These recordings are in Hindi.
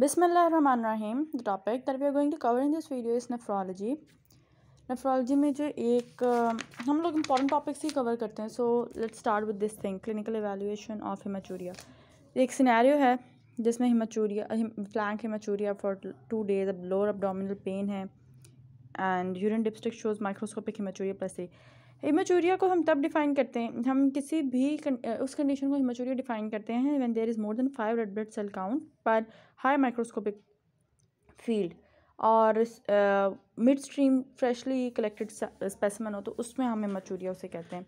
बिसमीम the topic that we are going to cover in this video is nephrology nephrology में जो एक हम लोग इंपॉर्टेंट टॉपिक्स ही कवर करते हैं so let start with this thing clinical evaluation of haematuria एक सिनेरियो है जिसमें haematuria flank haematuria for two days अब लोअर अब डोमिनल पेन है and urine dipstick shows microscopic haematuria plus three haematuria को हम तब डिफाइन करते हैं हम किसी भी उस कंडीशन को इमेचोरिया डिफाइन करते हैं when there is more than five red blood cell count पर हाई माइक्रोस्कोपिक फील्ड और mid stream freshly collected specimen हो तो उसमें हम इमेचोरिया उसे कहते हैं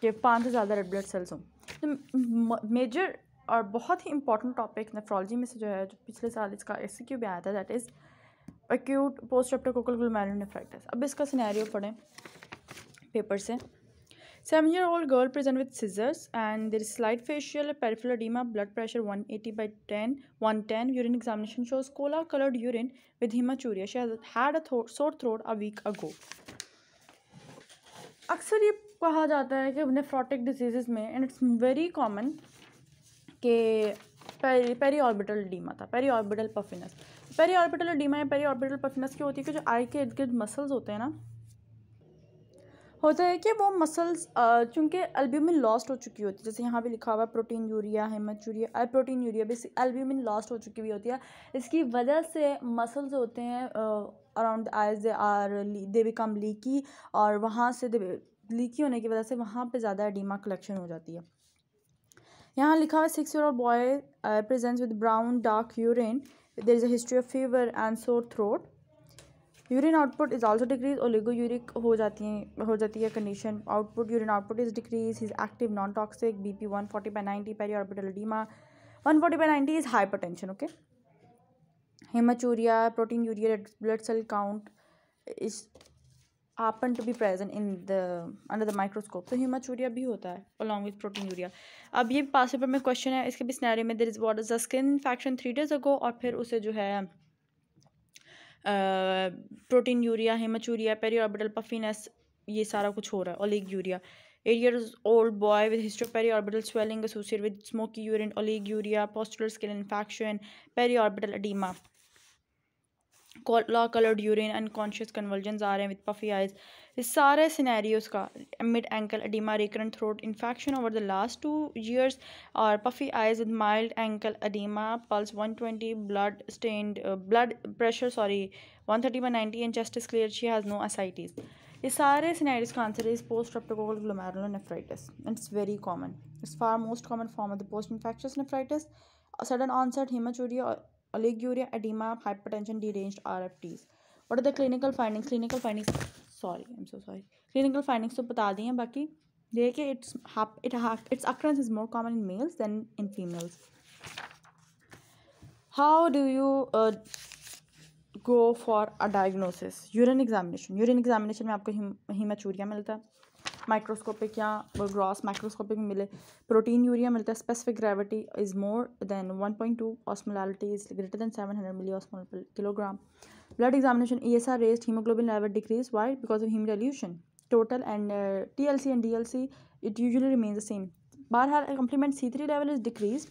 कि पाँच से ज़्यादा रेड ब्लड सेल्स हों तो मेजर और बहुत ही इंपॉर्टेंट टॉपिक नेफ्रोलॉजी में से जो है जो पिछले साल इसका एस सी क्यू भी आया था that is acute post streptococcal glomerulonephritis अब इसका सिनेरियो पढ़ें पेपर से seven year old girl present with seizures and there slight facial peripheral blood pressure one eighty by ten one ten urine examination shows cola coloured urine with haematuria she had sore throat a week ago अक्सर ये कहा जाता है कि नेफ्रोटिक डिजीज़ में एंड इट्स वेरी कॉमन के पेरी पेरी ऑर्बिटल डीमा था peri orbital puffiness peri orbital oedema या पेरी ऑर्बिटल पफिनस की होती है कि जो आई के इर्द गिर्द मसल्स होते हैं ना होता है कि वो मसल्स चूँकि एल्ब्यूमिन लॉस्ट हो चुकी होती है जैसे यहाँ पे लिखा हुआ है proteinuria haematuria proteinuria basic albumin lost हो चुकी हुई होती है इसकी वजह से मसल्स होते हैं around eyes they are they become leaky और वहाँ से लीकी होने की वजह से वहाँ पर ज़्यादा एडीमा कलेक्शन हो जाती है यहाँ लिखा हुआ six year boy present with brown dark urine there is a history of fever and sore throat urine output is also decrease uric हो जाती है हो जाती है condition output urine output is decrease is active non toxic B P one forty by ninety peri orbital oedema one forty by ninety is hypertension okay haematuria proteinuria blood cell count is happen to be present in the under the microscope तो हेमाचूरिया भी होता है अलॉन्ग विद प्रोटीन यूरिया अब ये पास पेपर में क्वेश्चन है इसके भी स्नैरे में there is what is the skin infection three days ago और फिर उसे जो है proteinuria haematuria periorbital puffiness ये सारा कुछ हो रहा है oliguria eight years old boy with orbital swelling associate with smoky urine oliguria pustular skin infection orbital oedema law colored urine unconscious convulsions are with puffy eyes is sare scenarios ka mid ankle edema recurrent throat infection over the last 2 years are puffy eyes with mild ankle edema pulse 120 blood stained uh, blood pressure sorry 130/90 and chest is clear she has no ascites is sare scenarios cancer is post postoperatoire glomerulonephritis and it's very common it's far most common form of the post infectious nephritis a sudden onset hematuria oliguria, edema, hypertension, deranged RFTs. What are the clinical findings? Clinical findings. Sorry, I'm so sorry. Clinical findings तो बता दिए हैं बाकी देखिए it's it its occurrence is more common in males than in females. How do you uh, go for a diagnosis? Urine examination. Urine examination mein aapko hematuria milta hai microscopic या ग्रॉस माइक्रोस्कोपिक में मिले प्रोटीन यूरिया मिलता है specific gravity is more than one point two osmolality is greater than seven hundred milli osmol kilogram blood examination E S R rest haemoglobin level decrease why because of haemodilution total L C and D L C it usually remain the same बार हर complement C three level is decrease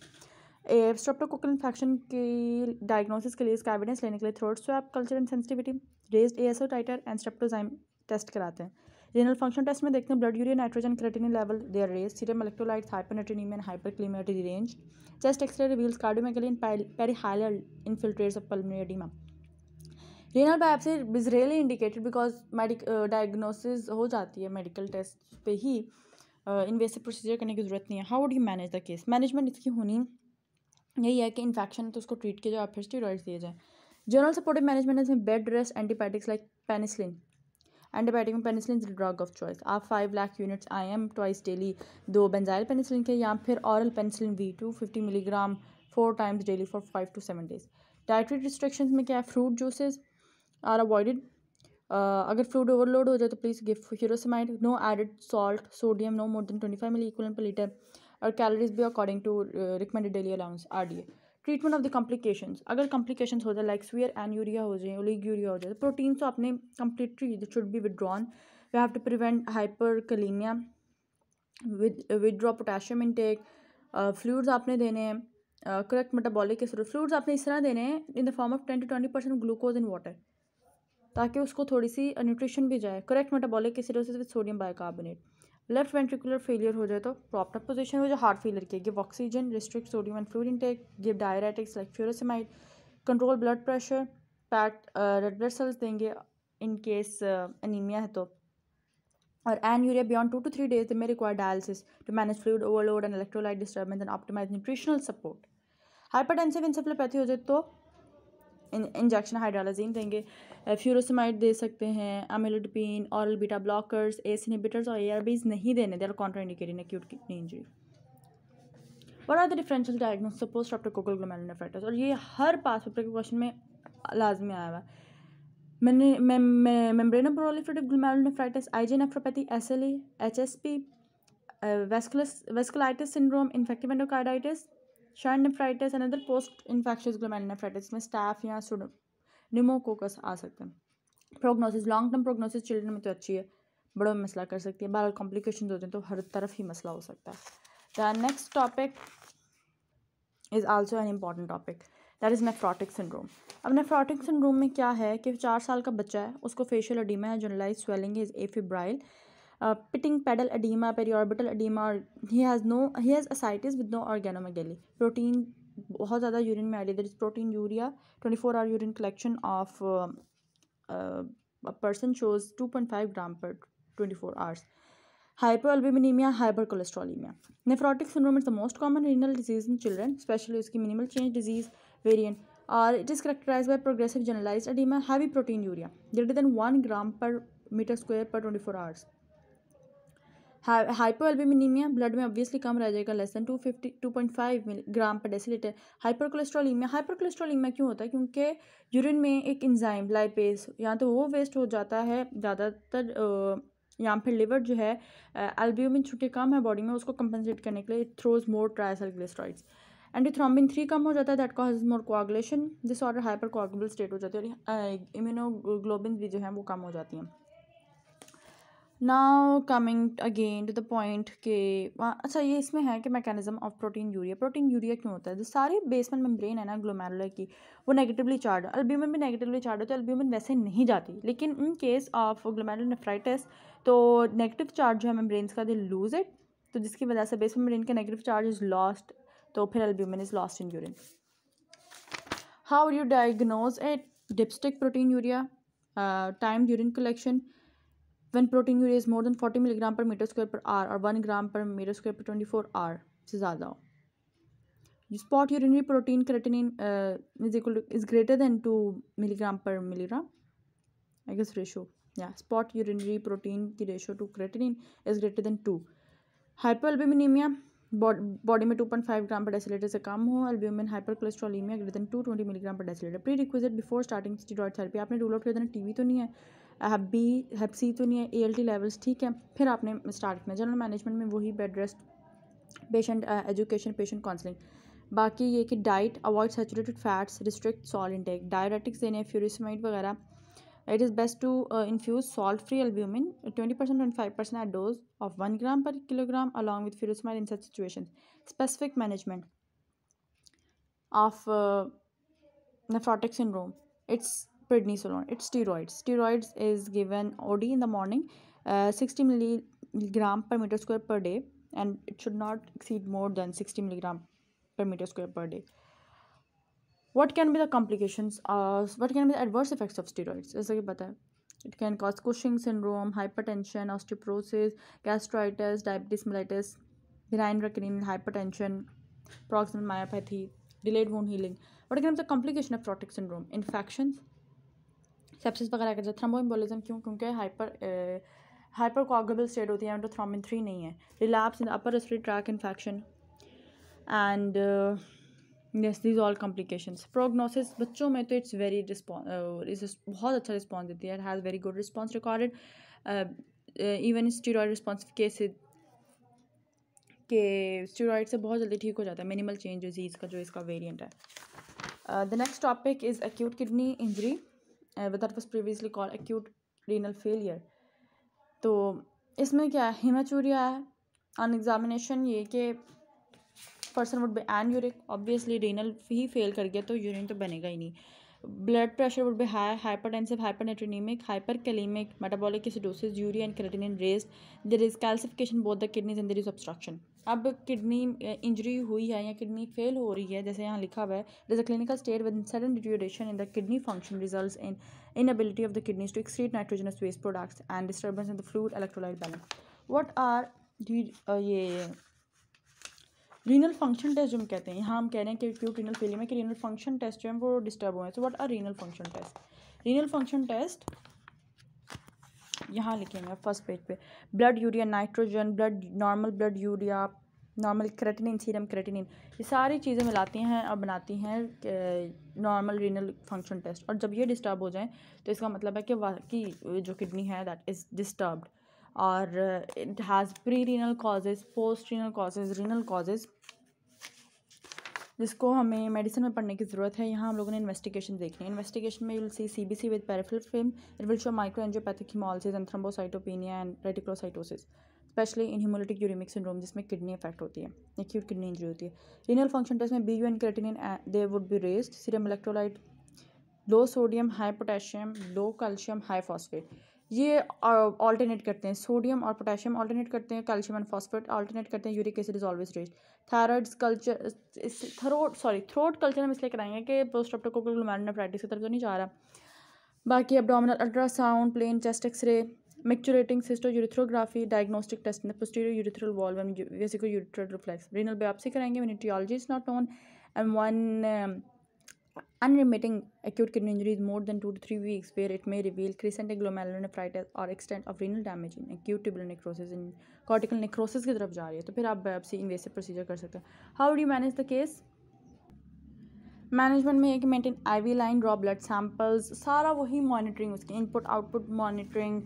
streptococcal infection की डायग्नोसिस के लिए इसका एविडेंस लेने के लिए throat swab culture and sensitivity raise A S O titre and streptozyme test कराते हैं रीनल फंक्शन टेस्ट में देखते हैं blood urea nitrogen creatinine level there raise serum electrolyte hypernatraemia and hyperkalaemia range chest x ray reveals cardiomegaly and perihilar infiltrates of pulmonary oedema renal biopsy is really indicated because medic diagnosis हो जाती है मेडिकल टेस्ट पे ही इन्वेसिव uh, प्रोसीजर करने की ज़रूरत नहीं है how would you manage the case management इसकी होनी यही है कि इन्फेक्शन तो उसको ट्रीट किया जाए और फिर स्टीरोइड्स दिए जाए जनरल सपोर्टिव मैनेजमेंट इसमें bed rest antibiotics like penicillin antibiotic में penicillin is drug of choice आप five lakh units I M twice daily दो बेंजाइल पेनिसिलिन के या फिर oral penicillin V two fifty milligram four times daily for five to seven days dietary restriction में क्या है फ्रूट जूसेज आर अवॉइडेड अगर फ्रूट ओवरलोड हो जाए तो please give frusemide no added salt sodium no more than twenty five milli equal per litre और कैलोरीज भी according to recommended daily allowance R D A treatment of the complications अगर कॉम्प्लिकेशन हो जाए लाइक स्वीयर यूरिया हो जाए ओलिग यूरिया हो जाए प्रोटीन तो, तो आपने completely should be withdrawn you have to prevent with withdraw potassium intake fluids आपने देने हैं करेक्ट मेटाबॉलिक के जरूरत फ्लूड्स आपने इस तरह देने हैं in the form of ten to twenty percent glucose in water ताकि उसको थोड़ी सी न्यूट्रिशन uh, भी जाए correct metabolic cirrhosis with sodium bicarbonate left ventricular failure हो जाए तो प्रॉपर पोजिशन हो जो हार्ट फेलियर की give oxygen restrict sodium and fluid intake give diuretics like furosemide control blood pressure packed red blood cells देंगे इन केस एनीमिया है तो और N urea beyond to to three days में require dialysis to manage fluid overload and electrolyte disturbance and optimise nutritional support hypertensive encephalopathy हो जाए तो इंजेक्शन हाइड्रालाजीन देंगे फ्यूरोसमाइड दे सकते हैं अमिलोडपिन और बीटा ब्लॉकर्स एस इनिबिटर्स और ए नहीं देने they are contraindicated acute kidney injury what are the differential diagnosis suppose after coccal glomerulonephritis और ये हर पास पेपर के क्वेश्चन में लाजमी आया हुआ है मैंने membrano proliferative glomerulonephritis nephropathy S L E H S P vasculus vasculitis syndrome infective endocarditis shunt nephritis and other post infection glomerular nephritis में स्टाफ या निमोकोकस आ सकते हैं prognosis long term prognosis children में तो अच्छी है बड़ों में मसला कर सकती है बहरहाल कॉम्प्लिकेशन होते हैं तो हर तरफ ही मसला हो सकता है the next topic is also an important topic that is nephrotic syndrome अब नेफ्रोटिक सिंड्रोम में क्या है कि चार साल का बच्चा है उसको फेशियल अडीमा है generalised swelling is a febrile pitting pedal oedema periorbital oedema और he has no he has ascites with no organomegaly protein बहुत ज़्यादा यूरिन में आ there is proteinuria twenty four hour urine collection of person shows two point five gram per twenty four hours hypoalbuminaemia hypercholesterolaemia nephrotic syndrome is the most common renal disease in children especially उसकी मिनिमल चेंज डिजीज वेरियंट और it is characterised by progressive generalised oedema heavy proteinuria greater than one gram per metre square per twenty four hours hypoalbuminaemia blood में ऑब्वियसली कम रह जाएगा less than two fifty two point five milligram per decilitre hypercholesterolaemia hypercholesterolaemia क्यों होता है क्योंकि यूरिन में एक इंजाइम लाइपेस या तो वो वेस्ट हो जाता है ज़्यादातर या फिर लिवर जो है एल्ब्यूमिन छुट्टे कम है बॉडी में उसको कंपनसेट करने के लिए it throws more cholesteroids antithrombin three कम हो जाता है that cause more coagulation disorder order hypercoagulable state हो जाती है और इम्यूनोग्लोबिन भी जो है वो कम हो जाती हैं now coming again to the point के अच्छा ये इसमें है कि mechanism of proteinuria proteinuria क्यों होता है जो सारी बेसमेंट मेम्ब्रेन है ना ग्लोमेरुलर की वो नेगेटिवली चार्ज अल्ब्यूमिन भी नेगेटिवली चार्ज होता है अल्ब्यूमिन वैसे नहीं जाती लेकिन in case of glomerular nephritis तो नेगेटिव चार्ज जो है मेम्ब्रेन्स का दे लूज इट तो जिसकी वजह से बेसमेंट मेम्ब्रेन का नेगेटिव चार्ज इज लॉस्ट तो फिर albumin is lost in urine how you diagnose it dipstick proteinuria time urine collection one protein is more than forty milligram per metre square per hour और one gram per metre square per twenty four hour से ज़्यादा हो spot urinary protein creatinine is equal is greater than two milligram per milligram I guess ratio या स्पॉट यूरिनरी प्रोटीन की ratio to creatinine is greater than two hypoalbuminaemia body में two point five gram per decilitre से कम हो albumin hypercholesterolaemia greater than two twenty milligram per decilitre prerequisite before starting steroid therapy आपने रूल आउट कर देना टीवी तो नहीं है हैप बी हैप सी तो नहीं है ए एल टी लेवल्स ठीक है फिर आपने स्टार्ट करना जनरल मैनेजमेंट में वही bed rest patient education patient counselling बाकी ये कि diet avoid saturated fats restrict salt intake diuretics देने फ्यूरिसमाइड वगैरह it is best to infuse salt free albumin twenty percent twenty five percent at dose of one gram per kilogram along with furosemide in such situation specific management of nephrotic syndrome it's prednisolone it's steroids steroids is given od in the morning uh, 60 milligram per meter square per day and it should not exceed more than 60 milligram per meter square per day what can be the complications uh, what can be the adverse effects of steroids it can cause cushing syndrome hypertension osteoporosis gastritis diabetes mellitus benign recurrent hypertension proximal myopathy delayed wound healing what can be the complication of protic syndrome infections sepsis वगैरह कर जाए थ्रोम्बोम्बोलिज्म क्यों क्योंकि हाइपर हाइपर कॉगेबल स्टेट होती है एंडोथ्रोमिन मतलब थ्री नहीं है relapse in upper respiratory tract infection and yes these all complications prognosis बच्चों में तो इट्स वेरी रिस्पॉन्स बहुत अच्छा रिस्पॉन्स देती है it has very good response recorded even steroid response cases के स्टीरॉयड से बहुत जल्दी ठीक हो जाता है मिनिमल चेंज डिजीज़ का जो इसका वेरियंट है the next topic is acute kidney injury Uh, that was previously called acute renal failure तो इसमें क्या है हिमाचूरिया है ऑन एग्जामिनेशन ये कि person would be anuric obviously renal ही फेल कर गया तो यूरिन तो बनेगा ही नहीं blood pressure would be high hypertensive hypernatronaemic hyperkalaemic metabolic acidosis urea and creatinine raise there is calcification both the kidneys and there is obstruction अब किडनी इंजरी हुई है या किडनी फेल हो रही है जैसे यहाँ लिखा हुआ है is a clinical state with sudden deterioration in the kidney function result inability of the kidneys to excrete nitrogenous waste products and disturbance in the fluid electrolyte balance what are ये रीनल फंक्शन टेस्ट जो हम कहते हैं यहाँ हम कह रहे हैं कि क्यों रीनल फेलियर में कि रीनल फंक्शन टेस्ट जो है वो डिस्टर्ब हुए हैं so what are renal function test renal function test यहाँ लिखेंगे फर्स्ट पेज पे blood urea nitrogen blood normal blood urea normal creatinine serum creatinine ये सारी चीज़ें मिलाती हैं और बनाती हैं नॉर्मल रीनल फंक्शन टेस्ट और जब ये डिस्टर्ब हो जाए तो इसका मतलब है कि वाकई जो किडनी है दैट इज़ डिस्टर्ब्ड और it has pre renal causes post renal causes renal causes जिसको हमें मेडिसिन में पढ़ने की ज़रूरत है यहाँ हम लोगों ने इन्वेस्टिगेशन देखी है इन्वेस्टिगेशन में will see C B C with peripheral film it will show microangiopathic haemolysis and thrombocytopenia and reticulocytosis especially in haemolytic uraemic syndrome जिसमें किडनी इफेक्ट होती है एक्यूट किडनी इंजरी होती है रीनल फंक्शन टेस्ट में B U N creatinine they would be raised serum electrolyte low sodium high potassium low calcium high phosphate ये ऑल्टरनेट करते हैं सोडियम और पोटेशियम ऑल्टरनेट करते हैं कैल्शियम एंड फॉस्फेट ऑल्टरनेट करते हैं uric acid is always rich thyroid culture throat sorry throat culture हम इसलिए कराएंगे कि पोस्ट्रप्टोकोकल ग्लोमेरोनेफ्राइटिस की तरफ तो नहीं जा रहा बाकी abdominal ultrasound plain chest X-ray micturating cystourethrography diagnostic test in posterior urethral valve and urethral reflux renal biopsy कराएंगे मिनिटियोलॉजी is not known and one unremitting acute kidney injury is more than 2 to 3 weeks where it may reveal crescent glomerulonephritis or extent of renal damage in acute tubular necrosis in cortical necrosis की तरफ जा रही है तो फिर आप बायोप्सी इन्वेसिव प्रोसीजर कर सकते हैं how do manage the case management में एक maintain IV line draw blood samples सारा वही मॉनिटरिंग उसकी इनपुट आउटपुट मॉनिटरिंग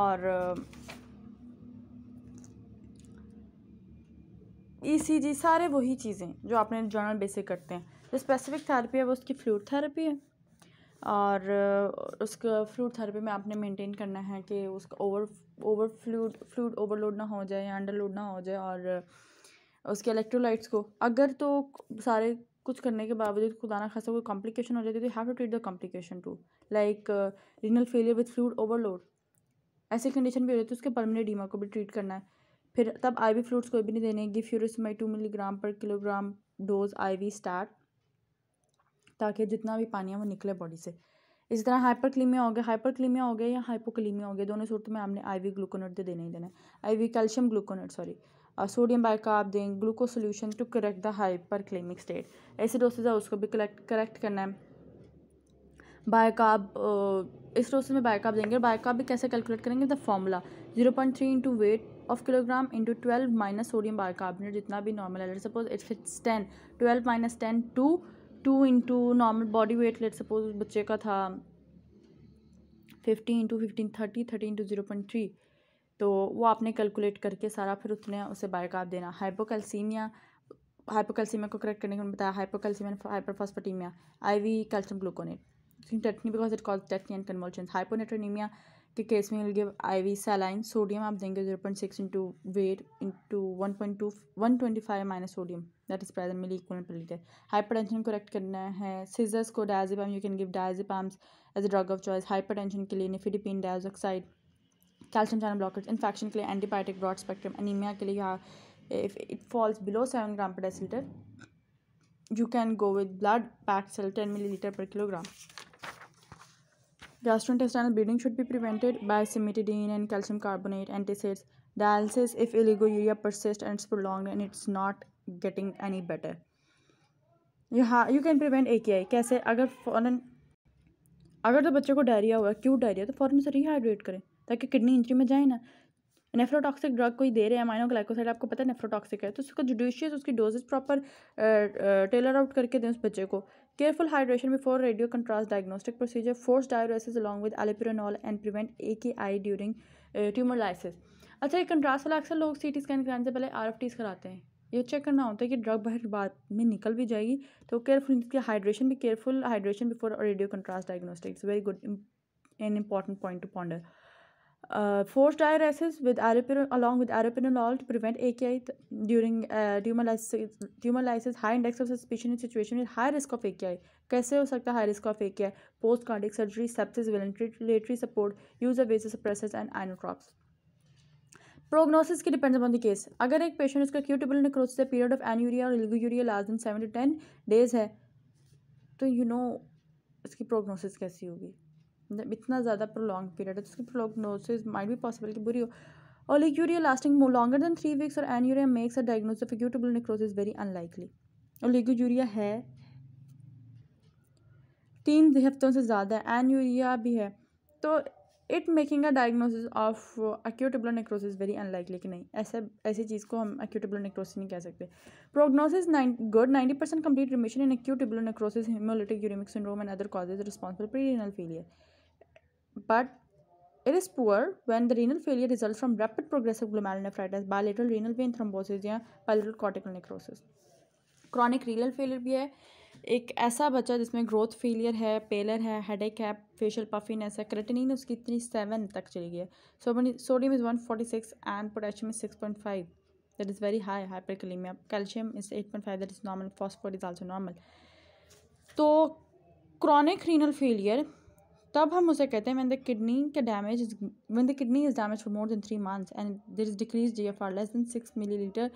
और ईसीजी सारे वही चीज़ें जो आपने जर्नल बेसिक करते हैं जो स्पेसिफिक थेरेपी है वो उसकी फ्लूड थेरेपी है और उसका फ्लूड थेरेपी में आपने मेंटेन करना है कि उसका over over fluid fluid overload ना हो जाए या अंडरलोड ना हो जाए और उसके इलेक्ट्रोलाइट्स को अगर तो सारे कुछ करने के बावजूद खुदा ना खासा कोई कॉम्प्लिकेशन हो जाती है तो have to treat the complication to like renal failure with fluid overload ऐसी कंडीशन भी हो जाती है तो उसके परमानेंट डीमा को भी ट्रीट करना है फिर तब आई वी फ्लूड्स कोई भी नहीं देने give furosemide two milligram per kilogram dose I V start ताकि जितना भी पानी है वो निकले बॉडी से इसी तरह हाइपरक्लीमिया हो गया हाइपरक्लीमिया हो गया या हाइपोक्लीमिया हो गया दोनों सूरत में आपने आईवी ग्लूकोनेट तो देना ही देना है IV calcium gluconate sorry sodium bicarb दें gluco solution to correct the kalaemic state acidosis है उसको भी कलेक्ट करेक्ट करना है बायकार्ब इस रोज में बायकार्ब देंगे बायकार्ब भी कैसे कैलकुलेट करेंगे the formula zero point three into weight of kilogram into twelve minus sodium bicarbonate जितना भी नॉर्मल है suppose it's ten twelve minus ten two two into normal body weight let suppose बच्चे का था fifty into fifteen thirty thirty into zero point three तो वो आपने कैलकुलेट करके सारा फिर उतने उसे बायोकार्ब देना हाइपोकैल्सीमिया हाइपोकैल्सीमिया को करेक्ट करने के लिए बताया hypocalcaemia hyperphosphataemia IV calcium gluconate tetany because it it tetany and and hyponatronaemia कि केसमिन will give we saline sodium आप देंगे zero point six into weight into one point two one twenty five minus sodium that is present milli equal per litre hypertension को करेक्ट करना है सीजर्स को diazepam you can give diazepam as a drug of choice hypertension के लिए nifedipine डाइजॉक्साइड calcium channel blockers infection के लिए एंटीबायोटिक ब्रॉड स्पेक्ट्रम एनीमिया के लिए यहाँ if it falls below seven gram per decilitre you can go with blood pack cell ten millilitre per kilogram Gastrointestinal bleeding should be prevented by cimetidine and calcium carbonate antacids. Dialysis if oliguria persists and it's prolonged and it's not getting any better. You, you can prevent AKI. कैसे अगर फ़ौरन अगर तो बच्चे को डायरिया हुआ क्यों डायरिया तो फ़ौरन से रिहाइड्रेट करें ताकि किडनी इंजरी में जाए ना नेफ्रोटॉक्सिक ड्रग कोई दे रहे हैं माइनो ग्लाइकोसाइड आपको पता है नेफ्रोटॉक्सिक है तो उसका जुडिशियस उसकी डोजेज प्रॉपर टेलर आउट करके दें उस बच्चे को Careful hydration before radio contrast diagnostic procedure, force diuresis along with allopurinol and prevent AKI during uh, tumor lysis. अच्छा ये कंट्रास्ट वाला अक्सर लोग सी टी स्कैन कराने से पहले आर एफ टीज़ कराते हैं ये चेक करना होता है कि ड्रग बाहर बाद में निकल भी जाएगी तो केयरफुल इसकी हाइड्रेशन भी careful hydration before radio contrast diagnostics very good and important point to ponder forced diuresis with aripiprazole along with aripiprazole to prevent AKI during uh, tumor lysis tumor lysis high index of suspicion in situation with high risk of AKI कैसे हो सकता है high risk of AKI post cardiac surgery sepsis ventilatory support use of vasopressors and inotrops prognosis की डिपेंड्स अपॉन द केस अगर एक पेशेंट उसका acute tubular necrosis period of anuria और oliguria last than seven to ten days है तो यू you नो know, इसकी प्रोग्नोसिस कैसी होगी मतलब इतना ज़्यादा प्रोलॉन्ग पीरियड है जिसकी प्रोग्नोसिस माइट भी पॉसिबल कि बुरी हो urea lasting longer than three weeks और N anuria makes a diagnosis of acute tubular necrosis very unlikely urea है तीन हफ्तों से ज़्यादा है यूरिया भी है तो it making a diagnosis of acute tubular necrosis very unlikely कि नहीं ऐसे ऐसी चीज़ को हम एक्यूटेबुलर नेक्रोसिस नहीं कह सकते prognosis nine good ninety percent complete remission in acute tubular necrosis haemolytic uraemic syndrome and other causes responsible pre renal failure but it is poor when the renal failure results from rapid progressive glomerulonephritis, bilateral renal vein thrombosis या bilateral cortical necrosis. Chronic renal failure भी है एक ऐसा बच्चा जिसमें ग्रोथ फेलियर है पेलर है हेड एक है फेशियल पफिनेस है क्रेटनिन उसकी इतनी सेवन तक चली गई है sodium is one forty six and potassium is six point five that is very high hyperkalaemia calcium is eight point five that is normal phosphor is also normal तो क्रॉनिक रीनल फेलियर तब हम उसे कहते हैं व्हेन द किडनी का damage when the kidney is damage for more than three months and there is decrease G F R less than six millilitre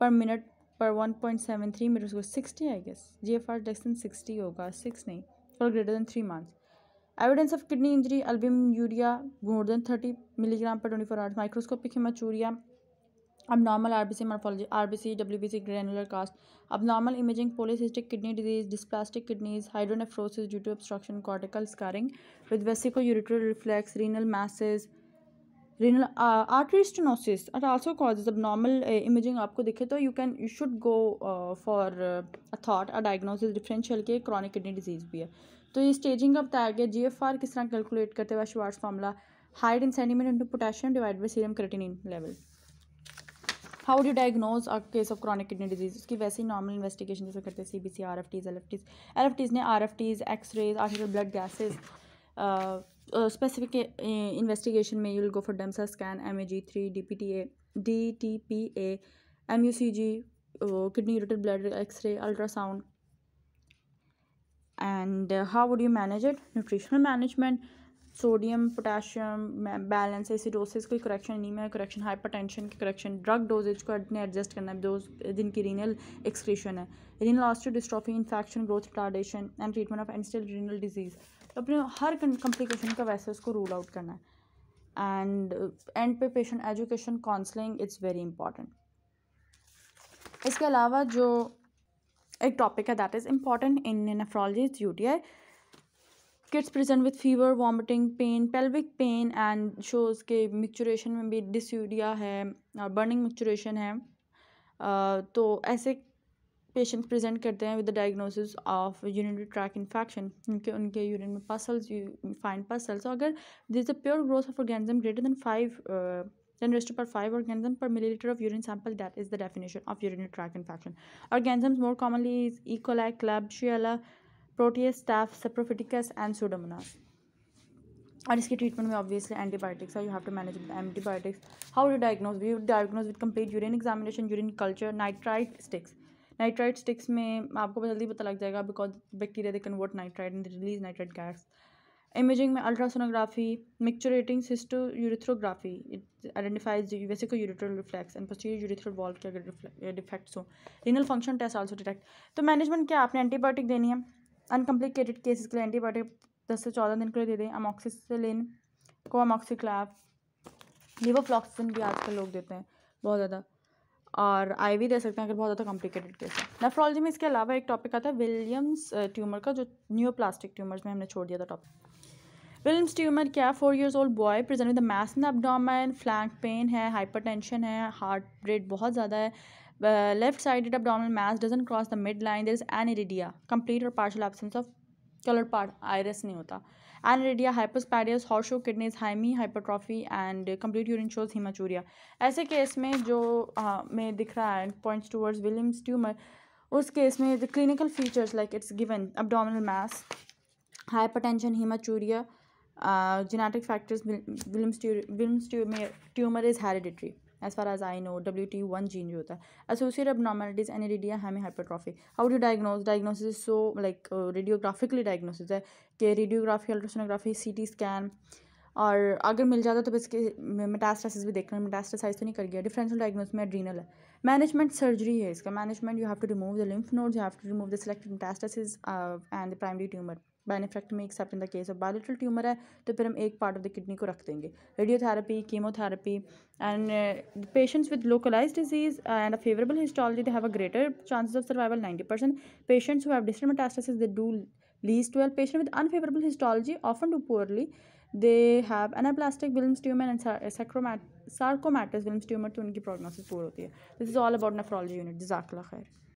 per minute पर one point seven three metre sixty I guess G F R less than sixty होगा सिक्स नहीं for greater than three months evidence of kidney injury albuminuria more than thirty milligram per twenty four hours microscopic haematuria abnormal R R B C W B C granular cast abnormal imaging polycystic kidney disease dysplastic kidneys hydronephrosis due to obstruction cortical scarring with vesico ureteric reflex renal message renal uh, artery stenosis it also causes abnormal uh, आपको दिखे तो you can you should go for a thought a diagnosis differential के क्रॉनिक किडनी डिजीज भी है तो ये स्टेजिंग का बताया गया जी एफ आर किस तरह कैलकुलेट करते हुए Schwartz formula height in centimetre into potassium divide by serum creatinine level how do diagnose a case of chronic kidney disease उसकी वैसे ही नॉर्मल इन्वेस्टिगेशन जैसे करते हैं C B C R F Ts L F Ts L F Ts ने R F Ts X rays artificial blood gases specific investigation में you will go for DMSA scan M A G three D P T A D T P A M U C G kidney ureter blood X ray ultrasound and uh, how would you manage it nutritional management sodium potassium balance ऐसी इसी डोसेज की करेक्शन मैं करेक्शन टेंशन की करेक्शन ड्रग डोजेज को एडजस्ट करना है डोज जिनकी रीनल एक्सक्रीशन है renal dystrophy infection growth retardation and treatment of end stage renal disease तो अपने हर कम्प्लिकेशन का वैसे उसको रूल आउट करना है एंड एंड uh, पे patient education counselling it's very important इसके अलावा जो एक टॉपिक है that is important in nephrology U T I kids present with fever vomiting pain pelvic pain and shows के मिक्चुरेशन में भी डिस्यूरिया है और बर्निंग मिक्चुरेशन है तो ऐसे पेशेंट्स प्रेजेंट करते हैं with the diagnosis of urinary tract infection क्योंकि उनके यूरिन में पसल्स फाइन पसल्स अगर this a pure growth of organism greater than five rest per five organism per millilitre of urine sample that is the definition of urinary tract infection organisms more commonly is e club klebsiella Proteus staph saprophyticus and Pseudomonas और इसकी ट्रीटमेंट में ऑब्वियसली एंटीबायोटिक्स और you have to manage with antibiotics how to diagnose you diagnose with complete urine examination urine culture nitrite sticks nitrite sticks में आपको जल्दी पता लग जाएगा because bacteria they convert nitrite and release nitrite gas imaging में ultrasonography micturating cystourethrography it identifies vesico ureteral reflex and posterior urethral valve के अगर डिफेक्ट्स हो renal function test also detect तो मैनेजमेंट क्या आपने एंटीबायोटिक देनी है अनकम्प्लिकेटेड केसेस के लिए एंटीबायोटिक दस से चौदह दिन के लिए दे दें अमोक्सिसिलिन को अमोक्सिक्लैप लिवोफ्लॉक्सिन भी आजकल लोग देते हैं बहुत ज़्यादा और आई भी दे सकते हैं अगर बहुत ज़्यादा कॉम्प्लिकेटेड केस है नेफ्रोलॉजी में इसके अलावा एक टॉपिक आता है विलियम्स ट्यूमर का जो न्यू प्लास्टिक ट्यूमर्स में हमने छोड़ दिया था टॉपिक विलियम्स ट्यूमर क्या four years old boy present with mass in abdomen flank pain है हाइपरटेंशन है हार्ट रेट बहुत ज़्यादा है left side abdominal mass doesn't cross the midline there is an aniridia complete और partial absence of colour part iris नहीं होता aniridia hypospadias horseshoe kidneys hemi hypotrophy and complete urine shows haematuria ऐसे केस में जो आ, uh, में दिख रहा है पॉइंट्स टूवर्ड्स विलियम्स ट्यूमर उस केस में the clinical features like it's given abdominal hyper hypertension haematuria genetic factors tumour is hereditary as far as I know W T one gene जो होता है associate abnormalities aniridia hemi hypertrophy how do diagnose diagnosis so like radiographically diagnosis है कि radiography ultrasonography C T scan और अगर मिल जाता तो इसके मेटास्टासिस भी देखना मेटास्टासाइज तो नहीं कर गया डिफरेंशियल डायग्नोस में एड्रीनल है मैनेजमेंट सर्जरी है इसका management you have to remove the lymph nodes you have to remove the selected metastasis and the primary tumour बेनिफेक्ट में except in the case of bilateral tumour है तो फिर हम एक पार्ट ऑफ द किडनी को रख देंगे radiotherapy chemotherapy and patients with localise disease and a favourable histology they have a greater chances of survival ninety percent patients who have distant metastasis they do least 12 patient with unfavorable histology often do poorly they have anaplastic Wilms tumor and sarcomatous Wilms tumour तो उनकी प्रोग्नोसिस poor होती है this is all about nephrology unit जजाकला खैर